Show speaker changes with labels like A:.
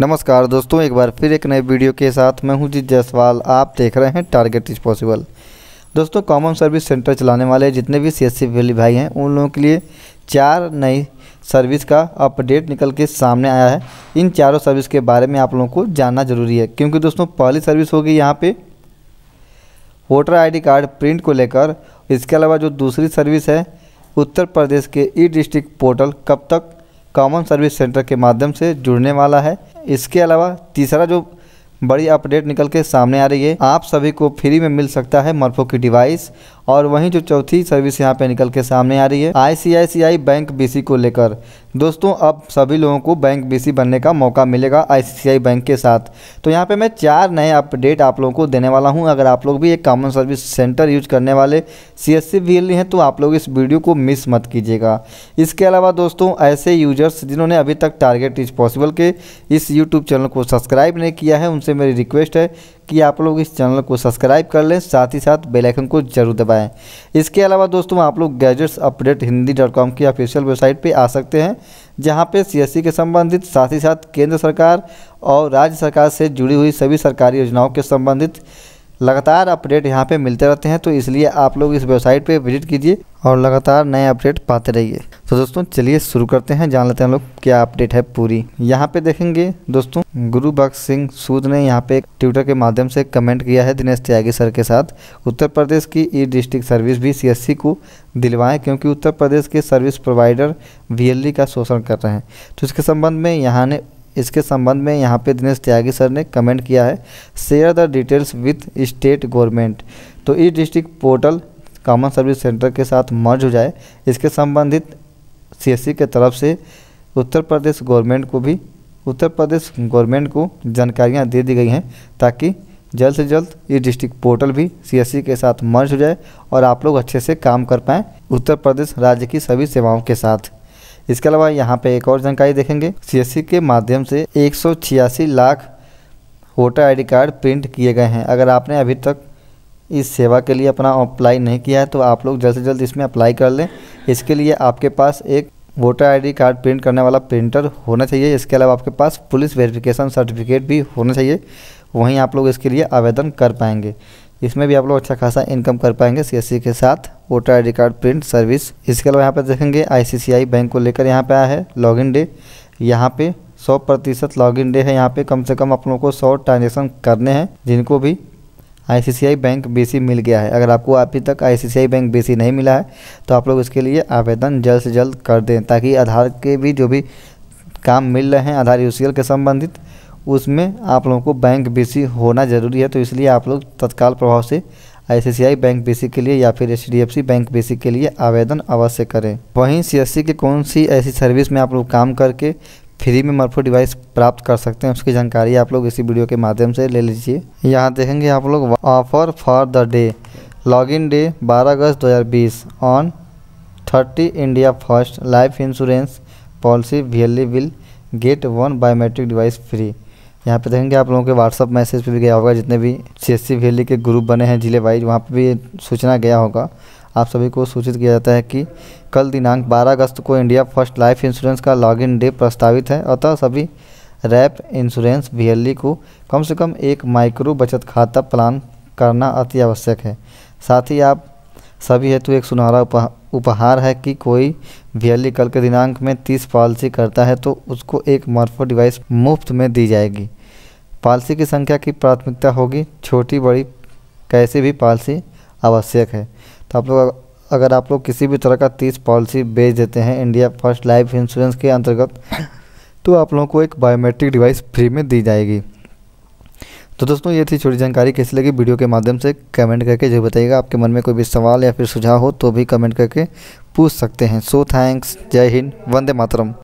A: नमस्कार दोस्तों एक बार फिर एक नए वीडियो के साथ मैं हूं जी जायसवाल आप देख रहे हैं टारगेट इज पॉसिबल दोस्तों कॉमन सर्विस सेंटर चलाने वाले जितने भी सी एस भाई हैं उन लोगों के लिए चार नई सर्विस का अपडेट निकल के सामने आया है इन चारों सर्विस के बारे में आप लोगों को जानना ज़रूरी है क्योंकि दोस्तों पहली सर्विस होगी यहाँ पर वोटर आई कार्ड प्रिंट को लेकर इसके अलावा जो दूसरी सर्विस है उत्तर प्रदेश के ई डिस्ट्रिक्ट पोर्टल कब तक कॉमन सर्विस सेंटर के माध्यम से जुड़ने वाला है इसके अलावा तीसरा जो बड़ी अपडेट निकल के सामने आ रही है आप सभी को फ्री में मिल सकता है मर्फो की डिवाइस और वहीं जो चौथी सर्विस यहाँ पे निकल के सामने आ रही है आईसीआईसीआई बैंक बीसी को लेकर दोस्तों अब सभी लोगों को बैंक बीसी बनने का मौका मिलेगा आईसीआई बैंक के साथ तो यहाँ पे मैं चार नए अपडेट आप लोगों को देने वाला हूँ अगर आप लोग भी एक कॉमन सर्विस सेंटर यूज करने वाले सी एस हैं तो आप लोग इस वीडियो को मिस मत कीजिएगा इसके अलावा दोस्तों ऐसे यूजर्स जिन्होंने अभी तक टारगेट इज पॉसिबल के इस यूट्यूब चैनल को सब्सक्राइब नहीं किया है उनसे मेरी रिक्वेस्ट है कि आप लोग इस चैनल को सब्सक्राइब कर लें साथ ही साथ बेल आइकन को जरूर दबाएं इसके अलावा दोस्तों आप लोग gadgets update Hindi dot com की ऑफिशियल वेबसाइट पे आ सकते हैं जहां पे सीएससी के संबंधित साथ ही साथ केंद्र सरकार और राज्य सरकार से जुड़ी हुई सभी सरकारी योजनाओं के संबंधित लगातार अपडेट यहाँ पे मिलते रहते हैं तो इसलिए आप लोग इस वेबसाइट पे विजिट कीजिए और लगातार नए अपडेट पाते रहिए तो दोस्तों चलिए शुरू करते हैं जान लेते हैं हम लोग क्या अपडेट है पूरी यहाँ पे देखेंगे दोस्तों गुरु बख्श सिंह सूद ने यहाँ पे ट्विटर के माध्यम से कमेंट किया है दिनेश त्यागी सर के साथ उत्तर प्रदेश की ई डिस्ट्रिक्ट सर्विस भी सी को दिलवाएं क्योंकि उत्तर प्रदेश के सर्विस प्रोवाइडर वी का शोषण कर रहे हैं तो इसके संबंध में यहाँ ने इसके संबंध में यहाँ पे दिनेश त्यागी सर ने कमेंट किया है share the details with state government तो e district portal common service center के साथ मर्ज हो जाए इसके संबंधित सी के तरफ से उत्तर प्रदेश गवर्नमेंट को भी उत्तर प्रदेश गवर्नमेंट को जानकारियाँ दे दी गई हैं ताकि जल्द से जल्द ये डिस्ट्रिक्ट पोर्टल भी सी के साथ मर्ज हो जाए और आप लोग अच्छे से काम कर पाएँ उत्तर प्रदेश राज्य की सभी सेवाओं के साथ इसके अलावा यहाँ पे एक और जानकारी देखेंगे सीएससी के माध्यम से एक lakh voter ID card print किए गए हैं अगर आपने अभी तक इस सेवा के लिए अपना अप्लाई नहीं किया है तो आप लोग जल्द से जल्द इसमें अप्लाई कर लें इसके लिए आपके पास एक वोटर आईडी कार्ड प्रिंट करने वाला प्रिंटर होना चाहिए इसके अलावा आपके पास पुलिस वेरिफिकेशन सर्टिफिकेट भी होना चाहिए वहीं आप लोग इसके लिए आवेदन कर पाएंगे इसमें भी आप लोग अच्छा खासा इनकम कर पाएंगे सीएससी e के साथ voter I D card print service इसके अलावा यहाँ पर देखेंगे आईसीसीआई बैंक को लेकर यहाँ पे आया है लॉगिन डे यहाँ पे 100 प्रतिशत लॉगिन डे है यहाँ पे कम से कम आप लोगों को 100 ट्रांजेक्शन करने हैं जिनको भी आईसीसीआई बैंक बीसी मिल गया है अगर आपको अभी तक आईसीसीआई बैंक बीसी नहीं मिला है तो आप लोग इसके लिए आवेदन जल्द से जल्द कर दें ताकि आधार के भी जो भी काम मिल रहे हैं आधार यूसीएल के संबंधित उसमें आप लोगों को बैंक बी होना ज़रूरी है तो इसलिए आप लोग तत्काल प्रभाव से आई बैंक बी के लिए या फिर एच बैंक बी के लिए आवेदन अवश्य करें वहीं सी की कौन सी ऐसी सर्विस में आप लोग काम करके फ्री में मरफो डिवाइस प्राप्त कर सकते हैं उसकी जानकारी आप लोग इसी वीडियो के माध्यम से ले लीजिए यहाँ देखेंगे आप लोग offer for the day login day 12 August 2020 on 30 India first life insurance policy we will get one biometric device free यहाँ पे देखेंगे आप लोगों के व्हाट्सअप मैसेज पे भी गया होगा जितने भी सी एस वैली के ग्रुप बने हैं जिले वाइज वहाँ पे भी सूचना गया होगा आप सभी को सूचित किया जाता है कि कल दिनांक 12 अगस्त को इंडिया फर्स्ट लाइफ इंश्योरेंस का लॉगिन डे प्रस्तावित है अतः सभी रैप इंश्योरेंस वी को कम से कम एक माइक्रो बचत खाता प्लान करना अति आवश्यक है साथ ही आप सभी हेतु एक सुनहरा उपहा, उपहार है कि कोई व्यली कल के दिनांक में तीस पॉलिसी करता है तो उसको एक मार्फो डिवाइस मुफ्त में दी जाएगी पॉलिसी की संख्या की प्राथमिकता होगी छोटी बड़ी कैसी भी पॉलिसी आवश्यक है तो आप लोग अगर आप लोग किसी भी तरह का तीस पॉलिसी बेच देते हैं इंडिया फर्स्ट लाइफ इंश्योरेंस के अंतर्गत तो आप लोगों को एक बायोमेट्रिक डिवाइस फ्री में दी जाएगी तो दोस्तों ये थी छोटी जानकारी कैसी लगी वीडियो के माध्यम से कमेंट करके जो बताइएगा आपके मन में कोई भी सवाल या फिर सुझाव हो तो भी कमेंट करके पूछ सकते हैं सो थैंक्स जय हिंद वंदे मातरम